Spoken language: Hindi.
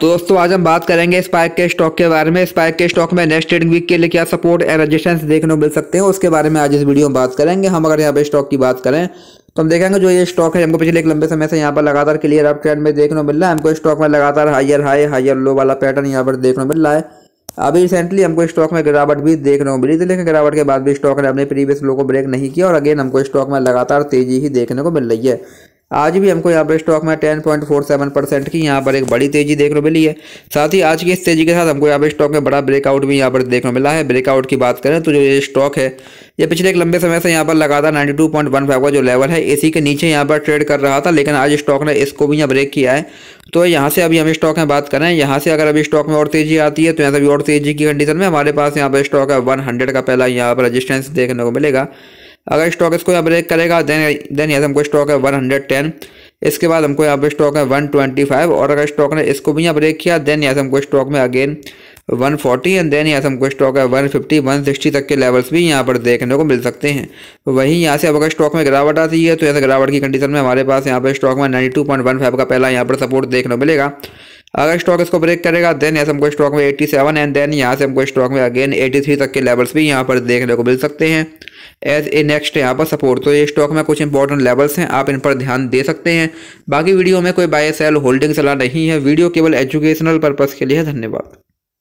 तो दोस्तों आज हम बात करेंगे स्पाइक के स्टॉक के बारे में स्पाइक के स्टॉक में नेक्स्ट ट्रेडिंग वीक के लिए क्या सपोर्ट एंड रजिस्टेंस देखने को मिल सकते हैं उसके बारे में आज इस वीडियो में बात करेंगे हम अगर यहाँ पे स्टॉक की बात करें तो हम देखेंगे जो ये स्टॉक है हमको पिछले एक लंबे समय से यहाँ पर लगातार क्लियर अप ट्रेंड में देखने को मिल रहा है हमको स्टॉक में लगातार हाइयर हाई हायर लो वाला पैटर्न यहाँ पर देखने को मिल रहा है अभी रिसेंटली हमको स्टॉक में गिरावट भी देखने को मिली थी लेकिन गिरावट के बाद भी स्टॉक ने अपने प्रीवियस लो को ब्रेक नहीं किया और अगेन हमको स्टॉक में लगातार तेजी ही देखने को मिल रही है आज भी हमको यहाँ पर स्टॉक में 10.47 परसेंट की यहाँ पर एक बड़ी तेजी देखने को मिली है साथ ही आज की इस तेजी के साथ हमको यहाँ पर स्टॉक में बड़ा ब्रेकआउट भी यहाँ पर देखने को मिला है ब्रेकआउट की बात करें तो जो ये स्टॉक है ये पिछले एक लंबे समय से यहाँ पर लगातार फाइव का जो लेवल है इसी के नीचे यहाँ पर ट्रेड कर रहा था लेकिन आज स्टॉक ने इसको भी यहाँ ब्रेक किया है तो यहाँ से अभी हम स्टॉक में बात करें यहाँ से अगर अभी स्टॉक में और तेजी आती है तो यहाँ से अभी और तेजी की कंडीशन में हमारे पास यहाँ पर स्टॉक है वन का पहला यहाँ पर रजिस्टेंस देखने को मिलेगा अगर स्टॉक इसको यहाँ ब्रेक करेगा देन देन यहाँ हमको स्टॉक है 110 इसके बाद हमको यहाँ पे स्टॉक है 125 और अगर स्टॉक ने इसको भी यहाँ ब्रेक किया देन यहाँ हमको स्टॉक में अगेन 140 एंड देन यहाँ हमको स्टॉक है 150 160 तक के लेवल्स भी यहाँ पर देखने को मिल सकते हैं वहीं यहाँ से अब अगर स्टॉक में गिरावट आती है तो यहाँ से गिरावट की कंडीशन में हमारे पास यहाँ पर स्टॉक में 92.15 का पहला यहाँ पर सपोर्ट देखने को मिलेगा अगर स्टॉक इसको ब्रेक करेगा देन यहाँ से हमको स्टॉक में 87 एंड देन यहाँ से हमको स्टॉक में अगेन 83 तक के लेवल्स भी यहाँ पर देखने को मिल सकते हैं एज ए नेक्स्ट यहाँ पर सपोर्ट तो ये स्टॉक में कुछ इंपॉर्टेंट लेवल्स हैं आप इन पर ध्यान दे सकते हैं बाकी वीडियो में कोई बाय सेल होल्डिंग सलाह नहीं है वीडियो केवल एजुकेशनल पर्पज़ के लिए धन्यवाद